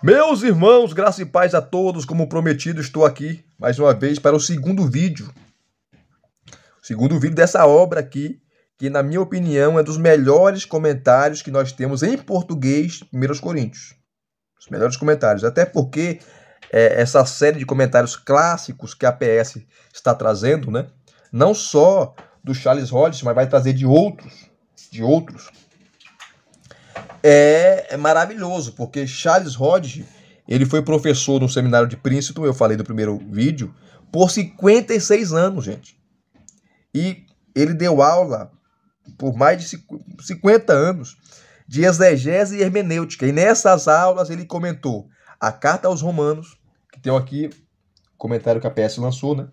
Meus irmãos, graça e paz a todos, como prometido, estou aqui mais uma vez para o segundo vídeo. O segundo vídeo dessa obra aqui, que na minha opinião é dos melhores comentários que nós temos em português, 1 Coríntios. Os melhores comentários, até porque é, essa série de comentários clássicos que a PS está trazendo, né? Não só do Charles Hodges, mas vai trazer de outros, de outros é, é maravilhoso, porque Charles Hodge ele foi professor no seminário de Princeton, eu falei no primeiro vídeo, por 56 anos, gente. E ele deu aula por mais de 50 anos de exegese e hermenêutica. E nessas aulas ele comentou a Carta aos Romanos, que tem aqui comentário que a PS lançou, né?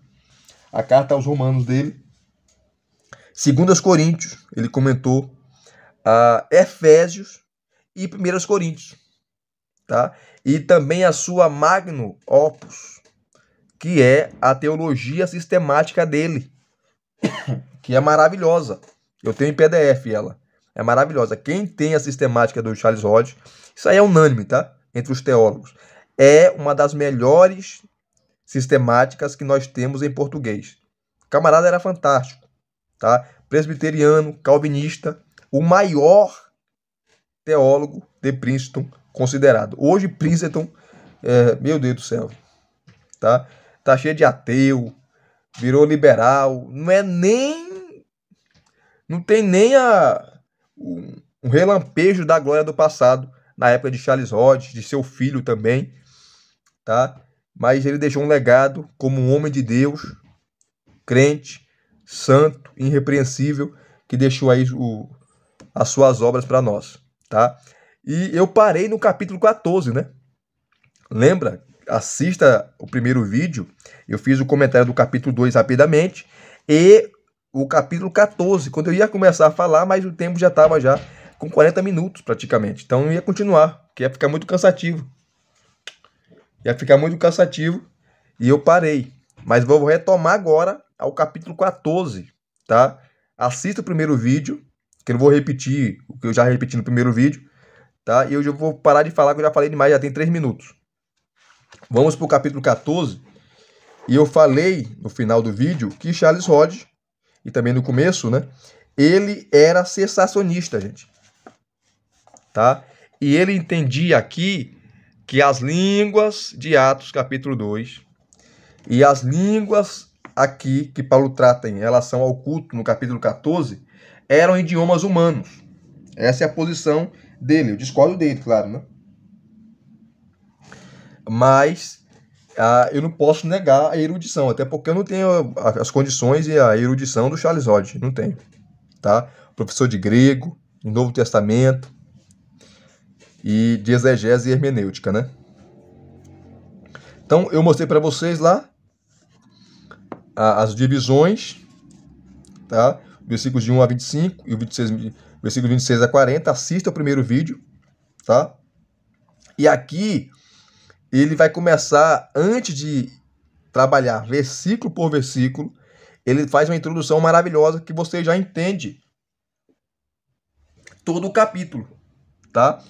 A Carta aos Romanos dele. Segundo aos Coríntios, ele comentou a Efésios, e 1 Coríntios. Tá? E também a sua Magno Opus, que é a teologia sistemática dele, que é maravilhosa. Eu tenho em PDF ela. É maravilhosa. Quem tem a sistemática do Charles Hodge, isso aí é unânime, tá? Entre os teólogos. É uma das melhores sistemáticas que nós temos em português. O camarada era fantástico, tá? Presbiteriano, calvinista, o maior teólogo de Princeton considerado. Hoje, Princeton, é, meu Deus do céu, tá? Tá cheio de ateu, virou liberal, não é nem. Não tem nem a, um, um relampejo da glória do passado, na época de Charles Hodge de seu filho também, tá? Mas ele deixou um legado como um homem de Deus, crente, santo, irrepreensível, que deixou aí o, as suas obras para nós tá? E eu parei no capítulo 14, né? Lembra? Assista o primeiro vídeo, eu fiz o comentário do capítulo 2 rapidamente e o capítulo 14, quando eu ia começar a falar, mas o tempo já estava já com 40 minutos praticamente. Então eu ia continuar, que ia ficar muito cansativo. Ia ficar muito cansativo e eu parei. Mas vou retomar agora ao capítulo 14, tá? Assista o primeiro vídeo que eu não vou repetir o que eu já repeti no primeiro vídeo, tá? E hoje eu vou parar de falar, que eu já falei demais, já tem 3 minutos. Vamos para o capítulo 14. E eu falei no final do vídeo que Charles Rod, e também no começo, né? Ele era sensacionista, gente. Tá? E ele entendia aqui que as línguas de Atos, capítulo 2, e as línguas aqui que Paulo trata em relação ao culto no capítulo 14, eram idiomas humanos. Essa é a posição dele. Eu discordo dele, claro, né? Mas ah, eu não posso negar a erudição, até porque eu não tenho as condições e a erudição do Charles Hodge, não tenho, tá? Professor de grego, de Novo Testamento e de exegese e hermenêutica, né? Então eu mostrei para vocês lá ah, as divisões, tá? versículos de 1 a 25 e o 26, versículo 26 a 40. Assista o primeiro vídeo, tá? E aqui ele vai começar, antes de trabalhar versículo por versículo, ele faz uma introdução maravilhosa que você já entende todo o capítulo, tá?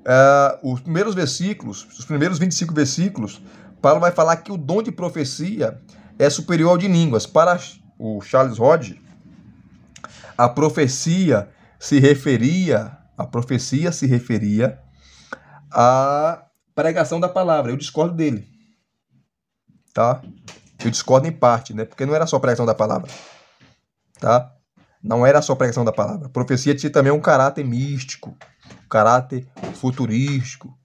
Uh, os primeiros versículos, os primeiros 25 versículos, Paulo vai falar que o dom de profecia é superior ao de línguas. Para o Charles Hodge, a profecia se referia, a profecia se referia à pregação da palavra. Eu discordo dele. Tá? Eu discordo em parte, né? Porque não era só pregação da palavra. Tá? Não era só pregação da palavra. A profecia tinha também um caráter místico, um caráter futurístico,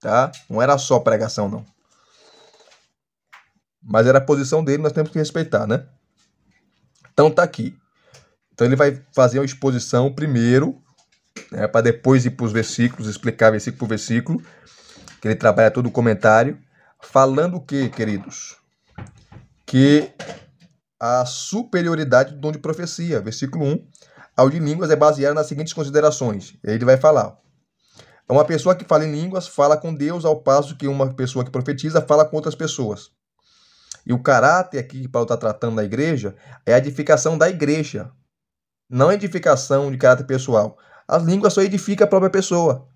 tá? Não era só pregação, não. Mas era a posição dele, nós temos que respeitar, né? Então tá aqui. Então ele vai fazer uma exposição primeiro, né, para depois ir para os versículos, explicar versículo por versículo, que ele trabalha todo o comentário, falando o que, queridos? Que a superioridade do dom de profecia, versículo 1, ao de línguas é baseada nas seguintes considerações. Ele vai falar. Uma pessoa que fala em línguas fala com Deus, ao passo que uma pessoa que profetiza fala com outras pessoas. E o caráter aqui que Paulo está tratando da igreja é a edificação da igreja, não edificação de caráter pessoal. A língua só edifica a própria pessoa.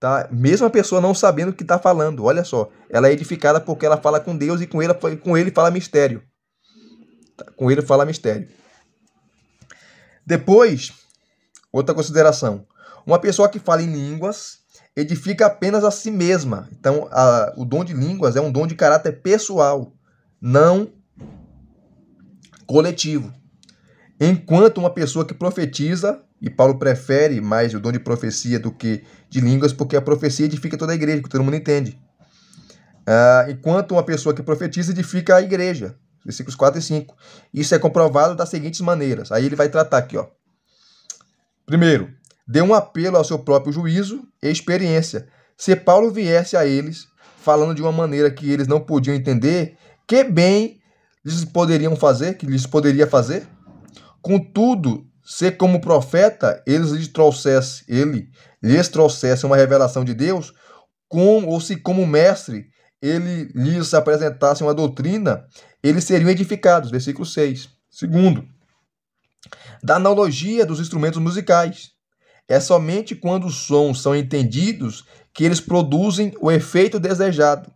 Tá? Mesmo a pessoa não sabendo o que está falando, olha só. Ela é edificada porque ela fala com Deus e com ele, com ele fala mistério. Tá? Com ele fala mistério. Depois, outra consideração. Uma pessoa que fala em línguas edifica apenas a si mesma. Então, a, o dom de línguas é um dom de caráter pessoal, não coletivo. Enquanto uma pessoa que profetiza, e Paulo prefere mais o dom de profecia do que de línguas, porque a profecia edifica toda a igreja, que todo mundo entende. Ah, enquanto uma pessoa que profetiza edifica a igreja, versículos 4 e 5. Isso é comprovado das seguintes maneiras. Aí ele vai tratar aqui, ó. Primeiro, deu um apelo ao seu próprio juízo e experiência. Se Paulo viesse a eles falando de uma maneira que eles não podiam entender, que bem lhes poderiam fazer, que lhes poderia fazer? Contudo, se como profeta eles lhe trouxesse, ele lhes trouxesse uma revelação de Deus, com, ou se como mestre ele lhes apresentasse uma doutrina, eles seriam edificados. Versículo 6. Segundo, da analogia dos instrumentos musicais. É somente quando os sons são entendidos que eles produzem o efeito desejado.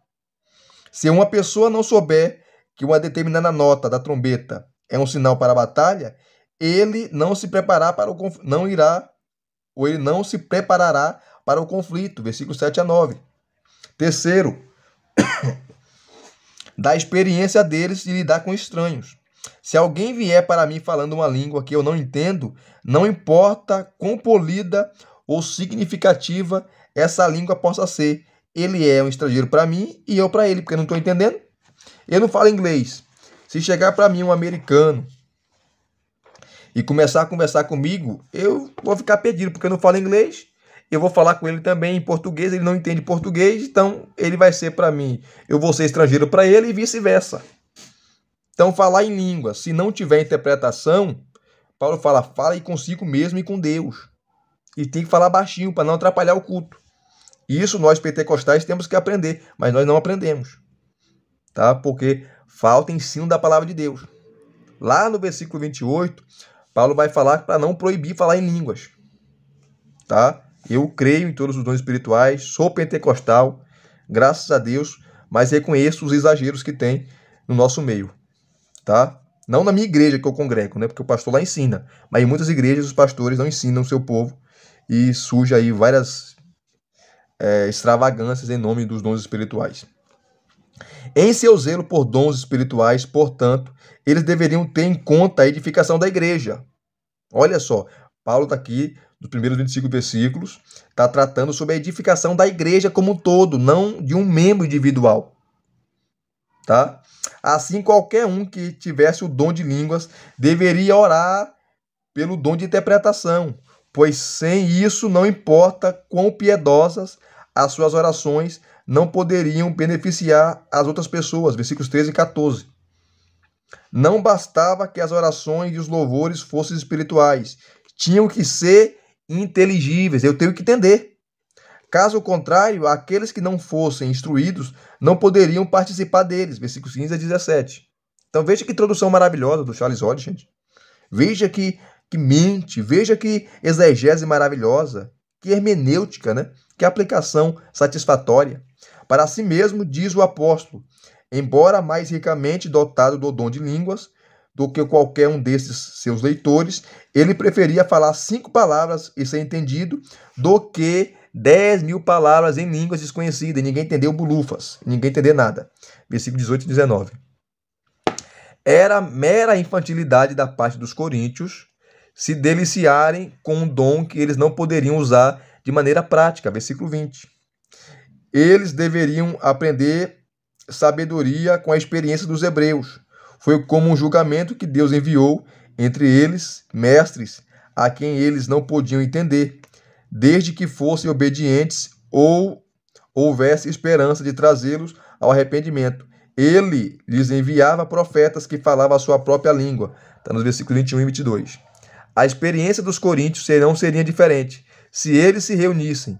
Se uma pessoa não souber que uma determinada nota da trombeta é um sinal para a batalha, ele não se preparar para o conflito, não irá ou ele não se preparará para o conflito, versículo 7 a 9. Terceiro, da experiência deles de lidar com estranhos. Se alguém vier para mim falando uma língua que eu não entendo, não importa quão polida ou significativa essa língua possa ser, ele é um estrangeiro para mim e eu para ele, porque eu não estou entendendo. Eu não falo inglês. Se chegar para mim um americano e começar a conversar comigo, eu vou ficar perdido, porque eu não falo inglês. Eu vou falar com ele também em português, ele não entende português, então ele vai ser para mim, eu vou ser estrangeiro para ele e vice-versa. Então, falar em língua, se não tiver interpretação, Paulo fala, fala e consigo mesmo e com Deus. E tem que falar baixinho para não atrapalhar o culto. Isso nós pentecostais temos que aprender, mas nós não aprendemos. Tá? Porque falta ensino da palavra de Deus. Lá no versículo 28, Paulo vai falar para não proibir falar em línguas. Tá? Eu creio em todos os dons espirituais, sou pentecostal, graças a Deus, mas reconheço os exageros que tem no nosso meio. Tá? Não na minha igreja que eu congrego, né? Porque o pastor lá ensina. Mas em muitas igrejas os pastores não ensinam o seu povo e surge aí várias é, extravagâncias em nome dos dons espirituais. Em seu zelo por dons espirituais, portanto, eles deveriam ter em conta a edificação da igreja. Olha só, Paulo está aqui, nos primeiros 25 versículos, está tratando sobre a edificação da igreja como um todo, não de um membro individual. Tá? Assim, qualquer um que tivesse o dom de línguas deveria orar pelo dom de interpretação, pois sem isso não importa quão piedosas as suas orações não poderiam beneficiar as outras pessoas. Versículos 13 e 14. Não bastava que as orações e os louvores fossem espirituais, tinham que ser inteligíveis, eu tenho que entender. Caso contrário, aqueles que não fossem instruídos não poderiam participar deles. Versículo 15 a 17. Então veja que introdução maravilhosa do Charles Hodge, gente. Veja que, que mente, veja que exegese maravilhosa, que hermenêutica, né? que aplicação satisfatória. Para si mesmo, diz o apóstolo, embora mais ricamente dotado do dom de línguas do que qualquer um desses seus leitores, ele preferia falar cinco palavras e ser entendido do que dez mil palavras em línguas desconhecidas. E ninguém entendeu bulufas, ninguém entendeu nada. Versículo 18 e 19. Era mera infantilidade da parte dos coríntios se deliciarem com um dom que eles não poderiam usar de maneira prática. Versículo 20. Eles deveriam aprender sabedoria com a experiência dos hebreus. Foi como um julgamento que Deus enviou entre eles, mestres, a quem eles não podiam entender, desde que fossem obedientes ou houvesse esperança de trazê-los ao arrependimento. Ele lhes enviava profetas que falavam a sua própria língua. Está nos versículos 21 e 22. A experiência dos coríntios não seria diferente se eles se reunissem,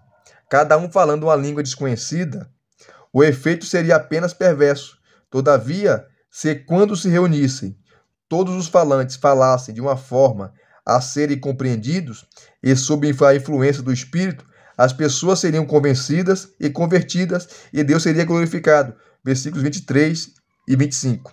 cada um falando uma língua desconhecida o efeito seria apenas perverso. Todavia, se quando se reunissem, todos os falantes falassem de uma forma a serem compreendidos e sob a influência do Espírito, as pessoas seriam convencidas e convertidas e Deus seria glorificado. Versículos 23 e 25.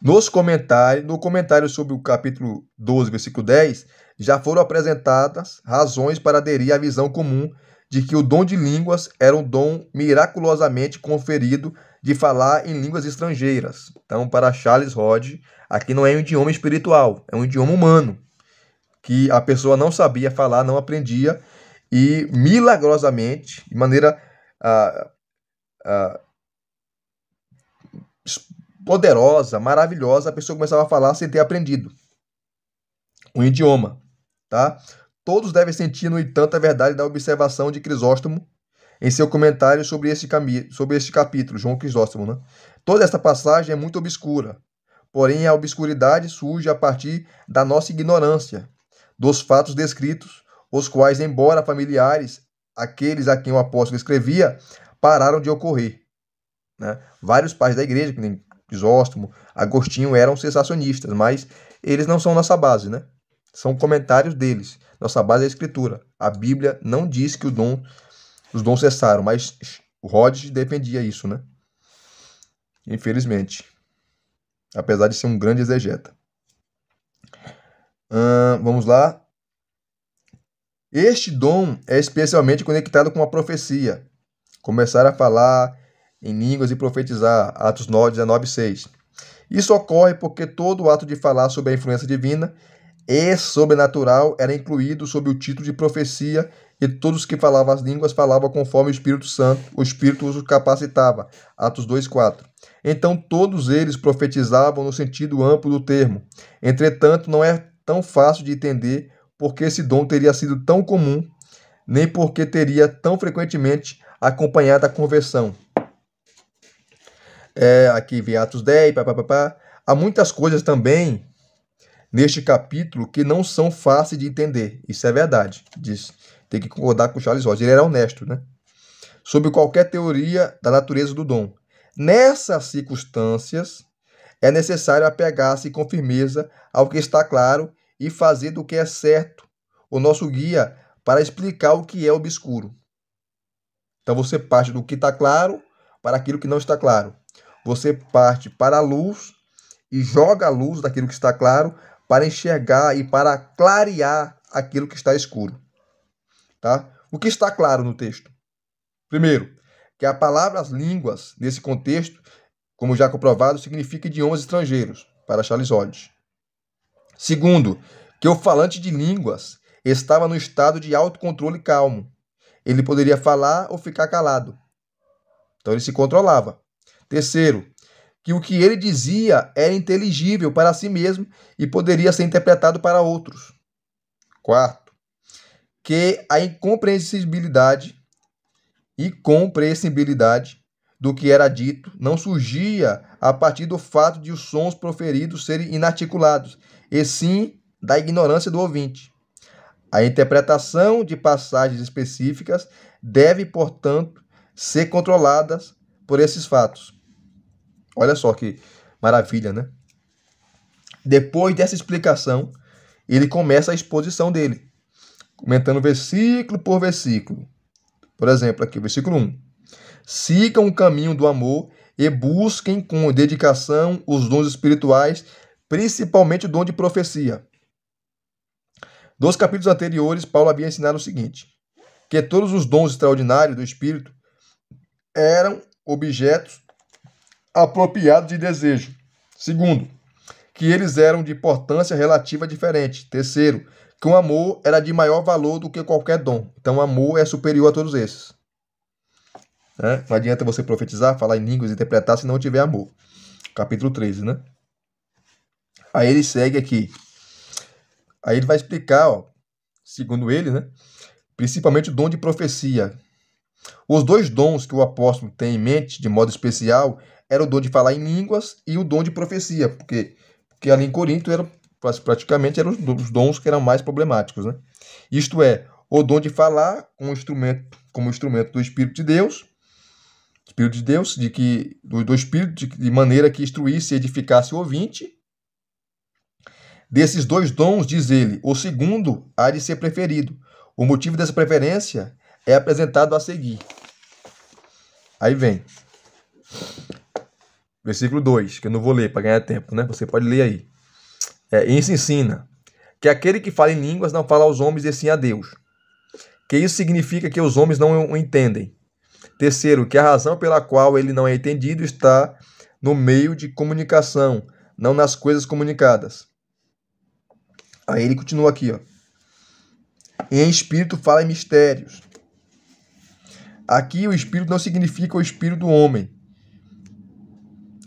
Nos comentários, no comentário sobre o capítulo 12, versículo 10, já foram apresentadas razões para aderir à visão comum de que o dom de línguas era um dom miraculosamente conferido de falar em línguas estrangeiras. Então, para Charles Rod, aqui não é um idioma espiritual, é um idioma humano, que a pessoa não sabia falar, não aprendia, e milagrosamente, de maneira ah, ah, poderosa, maravilhosa, a pessoa começava a falar sem ter aprendido um idioma, tá? todos devem sentir, no entanto, a verdade da observação de Crisóstomo em seu comentário sobre este, sobre este capítulo, João Crisóstomo. Né? Toda esta passagem é muito obscura, porém a obscuridade surge a partir da nossa ignorância dos fatos descritos, os quais, embora familiares, aqueles a quem o apóstolo escrevia, pararam de ocorrer. Né? Vários pais da igreja, Crisóstomo, Agostinho, eram sensacionistas, mas eles não são nossa base, né? São comentários deles. Nossa base é a escritura. A Bíblia não diz que o dom, os dons cessaram, mas Rod defendia isso, né? Infelizmente. Apesar de ser um grande exegeta. vamos lá. Este dom é especialmente conectado com a profecia. Começar a falar em línguas e profetizar. Atos 9, 19, 6. Isso ocorre porque todo ato de falar sob a influência divina e sobrenatural era incluído sob o título de profecia e todos que falavam as línguas falavam conforme o Espírito Santo, o Espírito os capacitava. Atos 2:4. Então todos eles profetizavam no sentido amplo do termo. Entretanto, não é tão fácil de entender porque esse dom teria sido tão comum, nem porque teria tão frequentemente acompanhado a conversão. É, aqui vem Atos 10, Há muitas coisas também neste capítulo que não são fáceis de entender. Isso é verdade, diz. Tem que concordar com Charles Ross. Ele era honesto, né? Sobre qualquer teoria da natureza do dom. Nessas circunstâncias, é necessário apegar-se com firmeza ao que está claro e fazer do que é certo o nosso guia para explicar o que é obscuro. Então você parte do que está claro para aquilo que não está claro. Você parte para a luz e joga a luz daquilo que está claro para enxergar e para clarear aquilo que está escuro. Tá? O que está claro no texto? Primeiro, que a palavra línguas, nesse contexto, como já comprovado, significa idiomas estrangeiros, para Charles Segundo, que o falante de línguas estava no estado de autocontrole calmo. Ele poderia falar ou ficar calado. Então ele se controlava. Terceiro, que o que ele dizia era inteligível para si mesmo e poderia ser interpretado para outros. Quarto, que a incompreensibilidade e compreensibilidade do que era dito não surgia a partir do fato de os sons proferidos serem inarticulados, e sim da ignorância do ouvinte. A interpretação de passagens específicas deve, portanto, ser controlada por esses fatos. Olha só que maravilha, né? Depois dessa explicação, ele começa a exposição dele, comentando versículo por versículo. Por exemplo, aqui, versículo 1. Sigam o caminho do amor e busquem com dedicação os dons espirituais, principalmente o dom de profecia. Dos capítulos anteriores, Paulo havia ensinado o seguinte: que todos os dons extraordinários do Espírito eram objetos apropriado de desejo. Segundo, que eles eram de importância relativa diferente. Terceiro, que o amor era de maior valor do que qualquer dom. Então, o amor é superior a todos esses. Né? Não adianta você profetizar, falar em línguas, interpretar se não tiver amor. Capítulo 13, né? Aí ele segue aqui. Aí ele vai explicar, ó, segundo ele, né? Principalmente o dom de profecia. Os dois dons que o apóstolo tem em mente, de modo especial, era o dom de falar em línguas e o dom de profecia, porque, porque ali em Corinto era, praticamente eram os dons que eram mais problemáticos. Né? Isto é, o dom de falar como instrumento, como instrumento do Espírito de Deus, Espírito de Deus, de que, do, do Espírito, de, de maneira que instruísse e edificasse o ouvinte. Desses dois dons, diz ele, o segundo há de ser preferido. O motivo dessa preferência é apresentado a seguir. Aí vem versículo 2, que eu não vou ler para ganhar tempo, né? Você pode ler aí. É, isso ensina que aquele que fala em línguas não fala aos homens e sim a Deus. Que isso significa que os homens não o entendem. Terceiro, que a razão pela qual ele não é entendido está no meio de comunicação, não nas coisas comunicadas. Aí ele continua aqui, ó. Em espírito fala em mistérios. Aqui o espírito não significa o espírito do homem,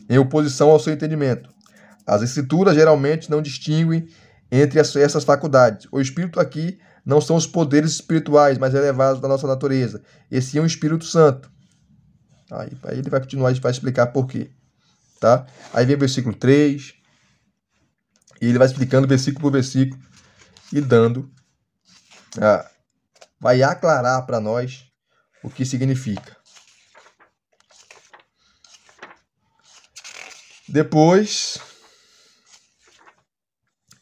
em oposição ao seu entendimento. As escrituras geralmente não distinguem entre essas faculdades. O espírito aqui não são os poderes espirituais mais elevados da nossa natureza, e sim o Espírito Santo. Aí, aí ele vai continuar e vai explicar por quê. Tá? Aí vem o versículo 3, e ele vai explicando versículo por versículo e dando, ah, vai aclarar para nós o que significa. Depois,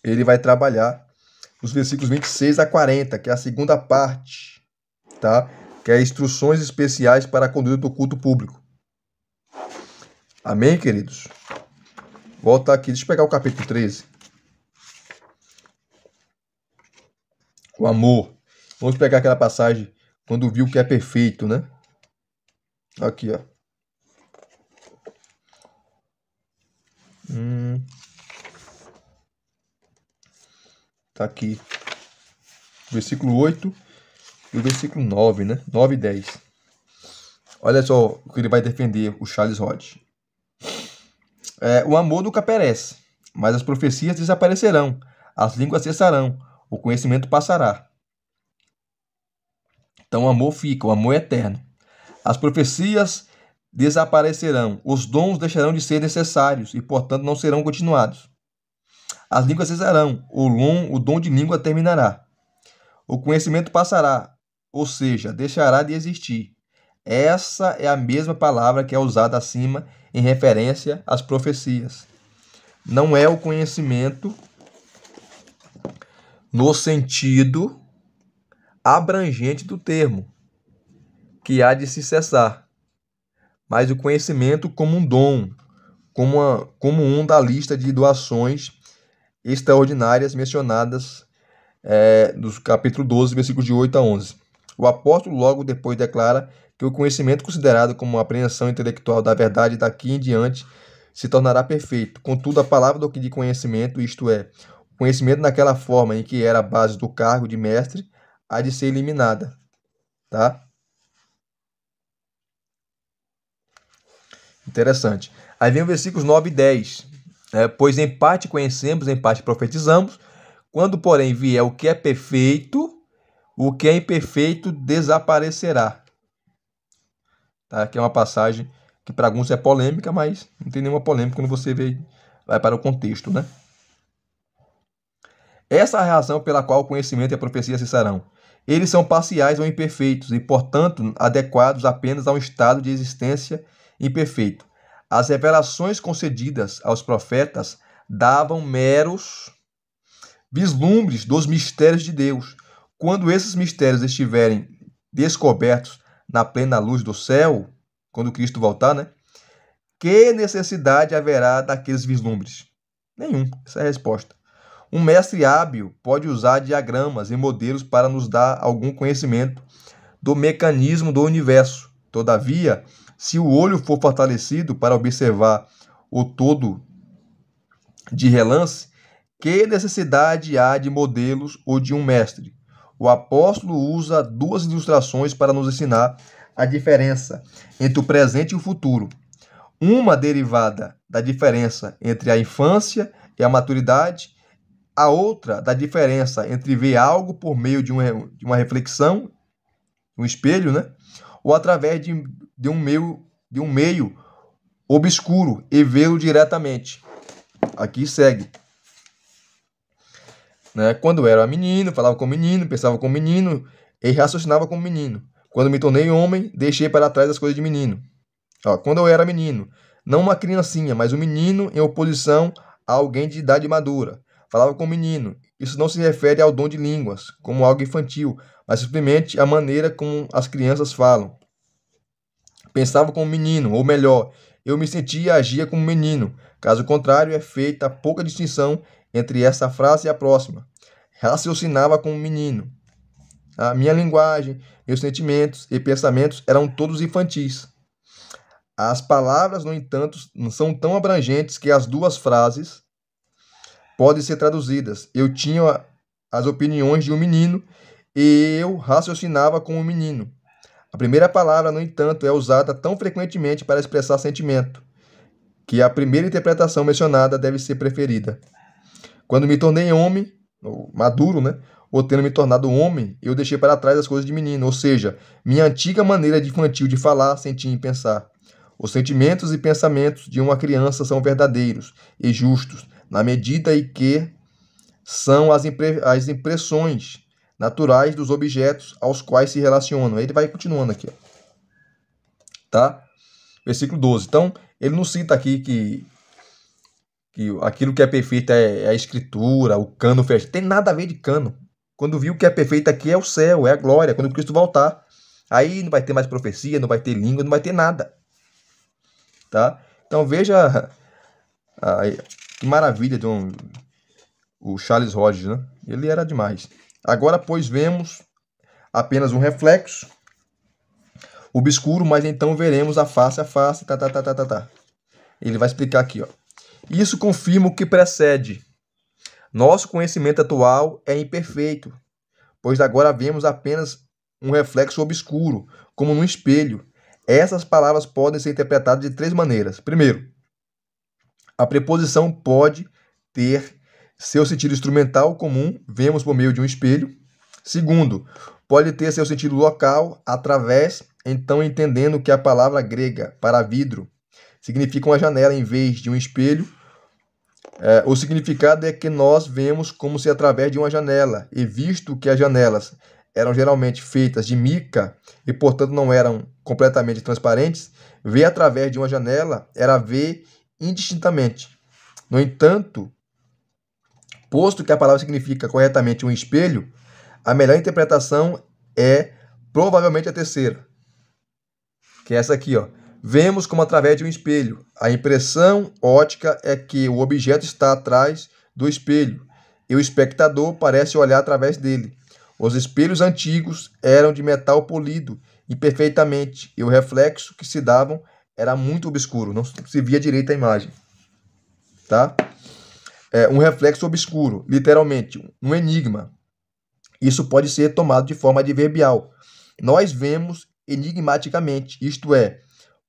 ele vai trabalhar os versículos 26 a 40, que é a segunda parte, tá? Que é instruções especiais para a conduta do culto público. Amém, queridos? Volta aqui, deixa eu pegar o capítulo 13. O amor. Vamos pegar aquela passagem quando viu que é perfeito, né? Aqui, ó. Hum. Tá aqui. Versículo 8 e o versículo 9, né? 9 e 10. Olha só o que ele vai defender, o Charles Rod. É, o amor nunca perece, mas as profecias desaparecerão, as línguas cessarão, o conhecimento passará. Então o amor fica, o amor é eterno. As profecias desaparecerão, os dons deixarão de ser necessários e, portanto, não serão continuados. As línguas cessarão, o, lom, o dom de língua terminará. O conhecimento passará, ou seja, deixará de existir. Essa é a mesma palavra que é usada acima em referência às profecias. Não é o conhecimento no sentido abrangente do termo, que há de se cessar mas o conhecimento como um dom, como, uma, como um da lista de doações extraordinárias mencionadas é, no capítulo 12, versículos de 8 a 11. O apóstolo logo depois declara que o conhecimento considerado como apreensão intelectual da verdade daqui em diante se tornará perfeito. Contudo, a palavra do que de conhecimento, isto é, o conhecimento naquela forma em que era a base do cargo de mestre, há de ser eliminada, tá? Interessante. Aí vem o versículos 9 e 10. É, né? pois em parte conhecemos, em parte profetizamos. Quando, porém, vier o que é perfeito, o que é imperfeito desaparecerá. Tá? Que é uma passagem que para alguns é polêmica, mas não tem nenhuma polêmica quando você vê, vai para o contexto, né? Essa é a razão pela qual o conhecimento e a profecia cessarão. Eles são parciais ou imperfeitos e, portanto, adequados apenas a um estado de existência imperfeito. As revelações concedidas aos profetas davam meros vislumbres dos mistérios de Deus. Quando esses mistérios estiverem descobertos na plena luz do céu, quando Cristo voltar, né? Que necessidade haverá daqueles vislumbres? Nenhum. Essa é a resposta. Um mestre hábil pode usar diagramas e modelos para nos dar algum conhecimento do mecanismo do universo. Todavia, se o olho for fortalecido para observar o todo de relance, que necessidade há de modelos ou de um mestre? O apóstolo usa duas ilustrações para nos ensinar a diferença entre o presente e o futuro. Uma derivada da diferença entre a infância e a maturidade, a outra da diferença entre ver algo por meio de uma, reflexão, um espelho, né? ou através de, de um meio, de um meio obscuro e vê-lo diretamente. Aqui segue. Né? Quando era menino, falava com menino, pensava com menino e raciocinava com menino. Quando me tornei homem, deixei para trás as coisas de menino. Ó, quando eu era menino, não uma criancinha, mas um menino em oposição a alguém de idade madura. Falava com menino. Isso não se refere ao dom de línguas, como algo infantil, mas simplesmente à maneira como as crianças falam. Pensava como menino, ou melhor, eu me sentia e agia como menino. Caso contrário, é feita pouca distinção entre essa frase e a próxima. Raciocinava como menino. A minha linguagem, meus sentimentos e pensamentos eram todos infantis. As palavras, no entanto, são tão abrangentes que as duas frases podem ser traduzidas. Eu tinha as opiniões de um menino e eu raciocinava como um menino. A primeira palavra, no entanto, é usada tão frequentemente para expressar sentimento, que a primeira interpretação mencionada deve ser preferida. Quando me tornei homem, maduro, né? Ou tendo me tornado homem, eu deixei para trás as coisas de menino, ou seja, minha antiga maneira de infantil de falar, sentir e pensar. Os sentimentos e pensamentos de uma criança são verdadeiros e justos, na medida em que são as, impre as impressões naturais dos objetos aos quais se relacionam. Ele vai continuando aqui. Tá? Versículo 12. Então, ele não cita aqui que, que aquilo que é perfeito é, é a escritura, o cano fecha. Tem nada a ver de cano. Quando viu que é perfeito aqui é o céu, é a glória, quando Cristo voltar. Aí não vai ter mais profecia, não vai ter língua, não vai ter nada. Tá? Então veja a, a, que maravilha de um, o Charles Rogers, né? Ele era demais. Agora, pois, vemos apenas um reflexo obscuro, mas então veremos a face a face, tá, tá, tá, tá, tá, tá. Ele vai explicar aqui, ó. Isso confirma o que precede. Nosso conhecimento atual é imperfeito, pois agora vemos apenas um reflexo obscuro, como num espelho. Essas palavras podem ser interpretadas de três maneiras. Primeiro, a preposição pode ter seu sentido instrumental comum vemos por meio de um espelho. Segundo, pode ter seu sentido local através, então entendendo que a palavra grega para vidro significa uma janela em vez de um espelho. É, o significado é que nós vemos como se através de uma janela, e visto que as janelas eram geralmente feitas de mica e, portanto, não eram completamente transparentes, ver através de uma janela era ver indistintamente. No entanto, Posto que a palavra significa corretamente um espelho, a melhor interpretação é provavelmente a terceira, que é essa aqui, ó. Vemos como através de um espelho. A impressão ótica é que o objeto está atrás do espelho e o espectador parece olhar através dele. Os espelhos antigos eram de metal polido imperfeitamente e o reflexo que se davam era muito obscuro, não se via direito a imagem. Tá? é, um reflexo obscuro, literalmente, um enigma. Isso pode ser tomado de forma adverbial. Nós vemos enigmaticamente, isto é,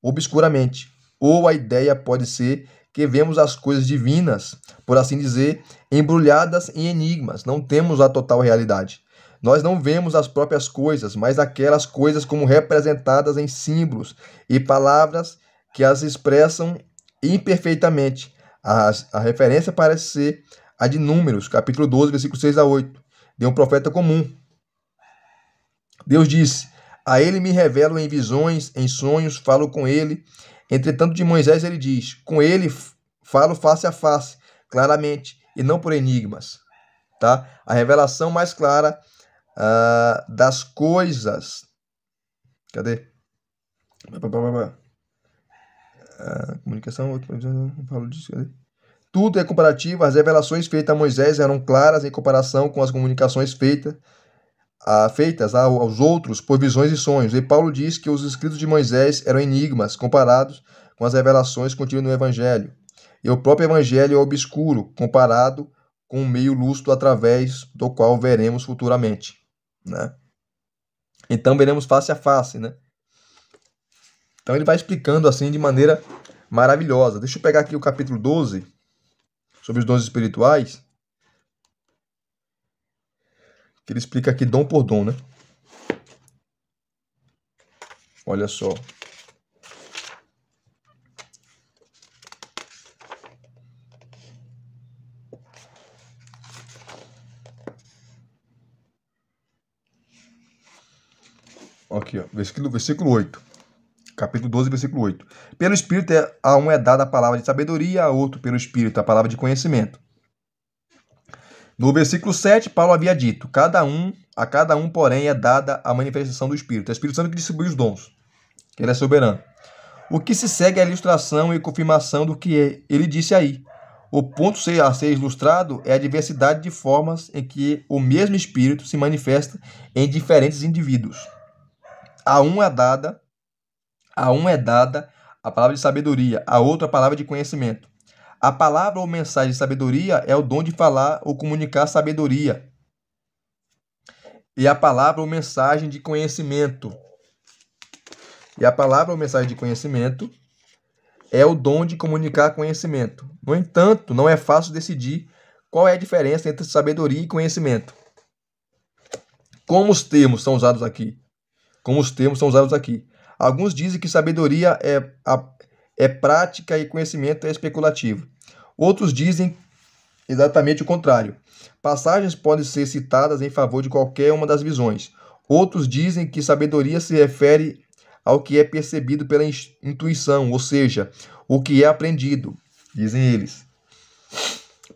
obscuramente. Ou a ideia pode ser que vemos as coisas divinas, por assim dizer, embrulhadas em enigmas. Não temos a total realidade. Nós não vemos as próprias coisas, mas aquelas coisas como representadas em símbolos e palavras que as expressam imperfeitamente. A, a referência parece ser a de Números, capítulo 12, versículo 6 a 8, de um profeta comum. Deus disse: A ele me revelo em visões, em sonhos, falo com ele. Entretanto, de Moisés ele diz: Com ele falo face a face, claramente, e não por enigmas. Tá? A revelação mais clara uh, das coisas. Cadê? a comunicação, outro falou disso. Tudo é comparativo, as revelações feitas a Moisés eram claras em comparação com as comunicações a, feitas aos outros por visões e sonhos. E Paulo diz que os escritos de Moisés eram enigmas comparados com as revelações contidas no Evangelho. E o próprio Evangelho é obscuro comparado com o meio lustro através do qual veremos futuramente. Né? Então veremos face a face, né? Então ele vai explicando assim de maneira maravilhosa. Deixa eu pegar aqui o capítulo 12 sobre os dons espirituais. Que ele explica aqui dom por dom, né? Olha só. Aqui, ó, versículo, versículo 8 capítulo 12, versículo 8. Pelo Espírito é, a um é dada a palavra de sabedoria, a outro pelo Espírito a palavra de conhecimento. No versículo 7, Paulo havia dito: Cada um, a cada um, porém, é dada a manifestação do Espírito. É o Espírito Santo que distribui os dons, que ele é soberano. O que se segue é a ilustração e confirmação do que ele disse aí. O ponto a ser ilustrado é a diversidade de formas em que o mesmo Espírito se manifesta em diferentes indivíduos. A um é dada a um é dada a palavra de sabedoria, a outra a palavra de conhecimento. A palavra ou mensagem de sabedoria é o dom de falar ou comunicar sabedoria. E a palavra ou mensagem de conhecimento. E a palavra ou mensagem de conhecimento é o dom de comunicar conhecimento. No entanto, não é fácil decidir qual é a diferença entre sabedoria e conhecimento. Como os termos são usados aqui? Como os termos são usados aqui? Alguns dizem que sabedoria é, a, é prática e conhecimento é especulativo. Outros dizem exatamente o contrário. Passagens podem ser citadas em favor de qualquer uma das visões. Outros dizem que sabedoria se refere ao que é percebido pela intuição, ou seja, o que é aprendido, dizem eles.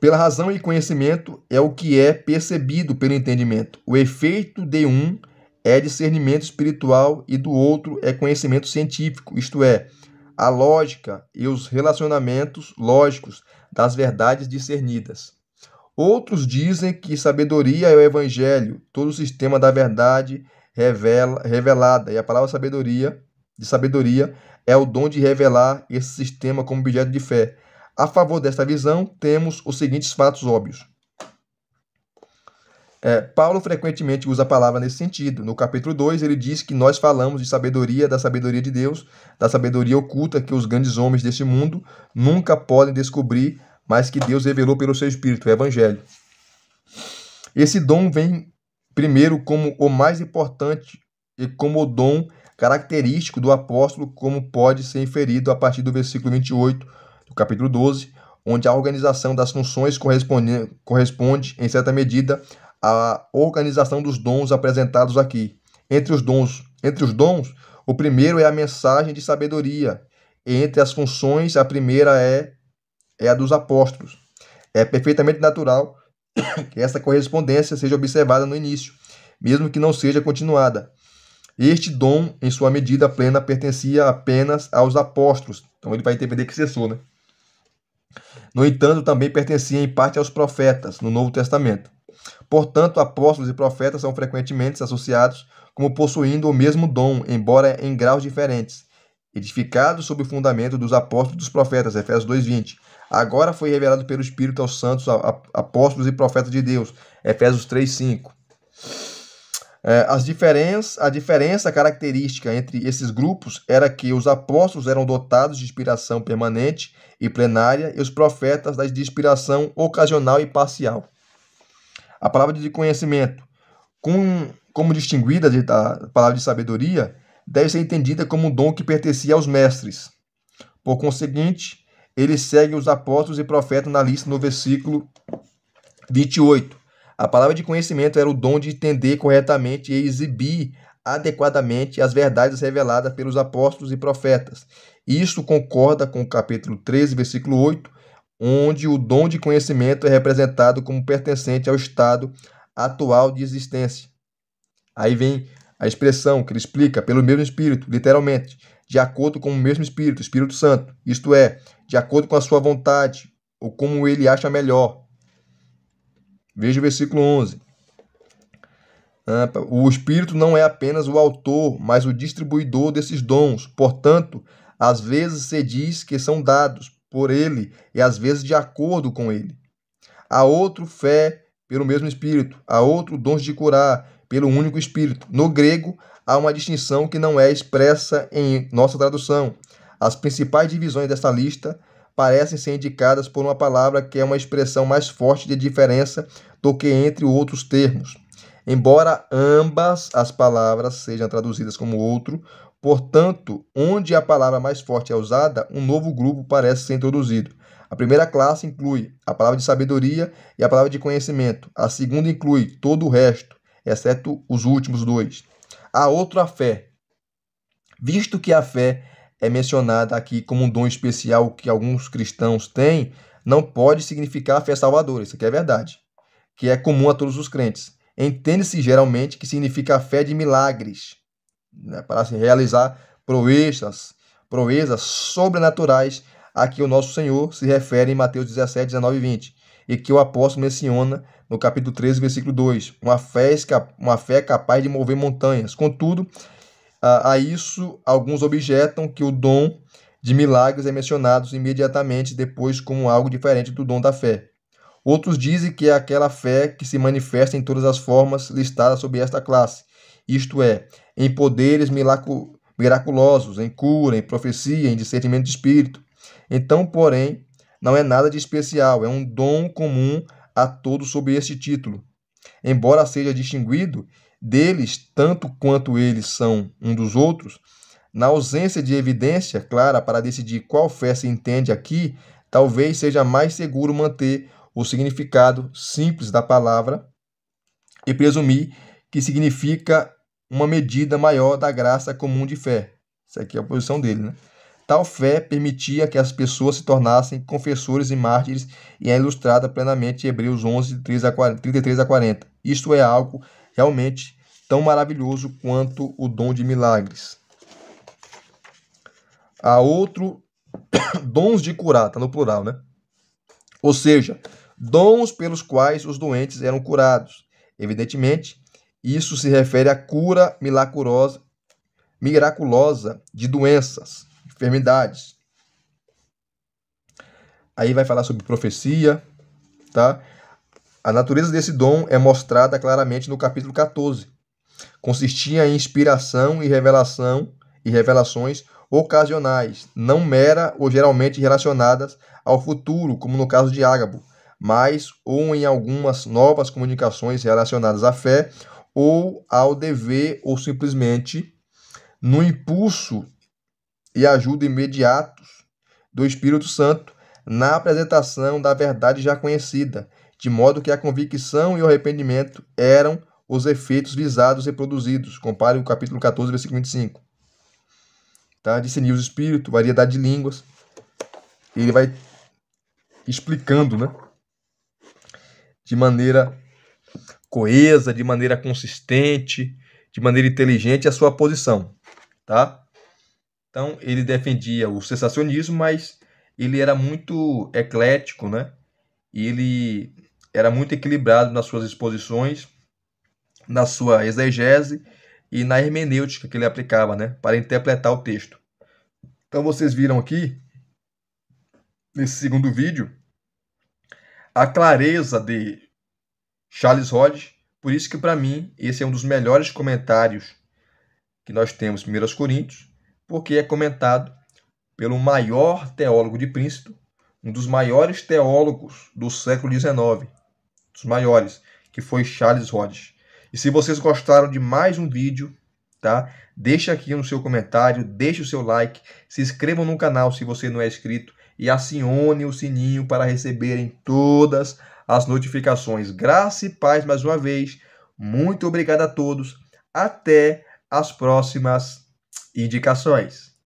Pela razão e conhecimento é o que é percebido pelo entendimento. O efeito de um é discernimento espiritual e do outro é conhecimento científico, isto é, a lógica e os relacionamentos lógicos das verdades discernidas. Outros dizem que sabedoria é o evangelho, todo o sistema da verdade revela, revelada, e a palavra sabedoria, de sabedoria, é o dom de revelar esse sistema como objeto de fé. A favor desta visão, temos os seguintes fatos óbvios. É, Paulo frequentemente usa a palavra nesse sentido. No capítulo 2, ele diz que nós falamos de sabedoria, da sabedoria de Deus, da sabedoria oculta que os grandes homens deste mundo nunca podem descobrir, mas que Deus revelou pelo seu Espírito, o Evangelho. Esse dom vem primeiro como o mais importante e como o dom característico do apóstolo, como pode ser inferido a partir do versículo 28 do capítulo 12, onde a organização das funções corresponde, corresponde em certa medida, a organização dos dons apresentados aqui. Entre os dons, entre os dons, o primeiro é a mensagem de sabedoria. Entre as funções, a primeira é é a dos apóstolos. É perfeitamente natural que essa correspondência seja observada no início, mesmo que não seja continuada. Este dom, em sua medida plena, pertencia apenas aos apóstolos. Então ele vai entender que cessou, né? No entanto, também pertencia em parte aos profetas no Novo Testamento. Portanto, apóstolos e profetas são frequentemente associados como possuindo o mesmo dom, embora em graus diferentes, edificados sob o fundamento dos apóstolos e dos profetas, Efésios 2:20. Agora foi revelado pelo Espírito aos santos apóstolos e profetas de Deus, Efésios 3:5. É, as diferença, a diferença característica entre esses grupos era que os apóstolos eram dotados de inspiração permanente e plenária e os profetas de inspiração ocasional e parcial. A palavra de conhecimento, com, como distinguida da palavra de sabedoria, deve ser entendida como um dom que pertencia aos mestres. Por conseguinte, ele segue os apóstolos e profetas na lista no versículo 28. A palavra de conhecimento era o dom de entender corretamente e exibir adequadamente as verdades reveladas pelos apóstolos e profetas. Isso concorda com o capítulo 13, versículo 8, onde o dom de conhecimento é representado como pertencente ao estado atual de existência. Aí vem a expressão que ele explica pelo mesmo Espírito, literalmente, de acordo com o mesmo Espírito, Espírito Santo, isto é, de acordo com a sua vontade, ou como ele acha melhor. Veja o versículo 11. O Espírito não é apenas o autor, mas o distribuidor desses dons. Portanto, às vezes se diz que são dados por ele e às vezes de acordo com ele. há outro fé pelo mesmo espírito, há outro dons de curar pelo único espírito. No grego há uma distinção que não é expressa em nossa tradução. As principais divisões desta lista parecem ser indicadas por uma palavra que é uma expressão mais forte de diferença do que entre outros termos. Embora ambas as palavras sejam traduzidas como outro, Portanto, onde a palavra mais forte é usada, um novo grupo parece ser introduzido. A primeira classe inclui a palavra de sabedoria e a palavra de conhecimento. A segunda inclui todo o resto, exceto os últimos dois. A outra a fé. Visto que a fé é mencionada aqui como um dom especial que alguns cristãos têm, não pode significar a fé salvadora, isso aqui é verdade, que é comum a todos os crentes. Entende-se geralmente que significa a fé de milagres né, para se assim, realizar proezas, proezas sobrenaturais a que o nosso Senhor se refere em Mateus 17, 19 e 20, e que o apóstolo menciona no capítulo 13, versículo 2, uma fé, uma fé capaz de mover montanhas. Contudo, a, a isso, alguns objetam que o dom de milagres é mencionado imediatamente depois como algo diferente do dom da fé. Outros dizem que é aquela fé que se manifesta em todas as formas listadas sob esta classe, isto é, em poderes miraculosos, em cura, em profecia, em discernimento de espírito. Então, porém, não é nada de especial, é um dom comum a todos sob este título. Embora seja distinguido deles tanto quanto eles são um dos outros, na ausência de evidência clara para decidir qual fé se entende aqui, talvez seja mais seguro manter o significado simples da palavra e presumir que significa uma medida maior da graça comum de fé. Isso aqui é a posição dele, né? Tal fé permitia que as pessoas se tornassem confessores e mártires e é ilustrada plenamente em Hebreus 11, 33 a 40. Isto é algo realmente tão maravilhoso quanto o dom de milagres. Há outro, dons de curar, está no plural, né? Ou seja, dons pelos quais os doentes eram curados. Evidentemente, isso se refere à cura miraculosa, miraculosa de doenças, enfermidades. Aí vai falar sobre profecia, tá? A natureza desse dom é mostrada claramente no capítulo 14. Consistia em inspiração e revelação e revelações ocasionais, não mera ou geralmente relacionadas ao futuro, como no caso de Ágabo, mas ou em algumas novas comunicações relacionadas à fé ou ao dever ou simplesmente no impulso e ajuda imediatos do Espírito Santo na apresentação da verdade já conhecida, de modo que a convicção e o arrependimento eram os efeitos visados e produzidos. Compare o capítulo 14, versículo 25. Tá? Discernir assim, os espíritos, variedade de línguas. Ele vai explicando, né? De maneira coesa, de maneira consistente, de maneira inteligente a sua posição, tá? Então ele defendia o sensacionismo, mas ele era muito eclético, né? E ele era muito equilibrado nas suas exposições, na sua exegese e na hermenêutica que ele aplicava, né, para interpretar o texto. Então vocês viram aqui nesse segundo vídeo a clareza de Charles Hodge, por isso que para mim esse é um dos melhores comentários que nós temos em 1 Coríntios, porque é comentado pelo maior teólogo de Príncipe, um dos maiores teólogos do século XIX, dos maiores, que foi Charles Hodge. E se vocês gostaram de mais um vídeo, tá? Deixe aqui no seu comentário, deixe o seu like, se inscreva no canal se você não é inscrito e acione o sininho para receberem todas as notificações. Graça e paz mais uma vez. Muito obrigado a todos. Até as próximas indicações.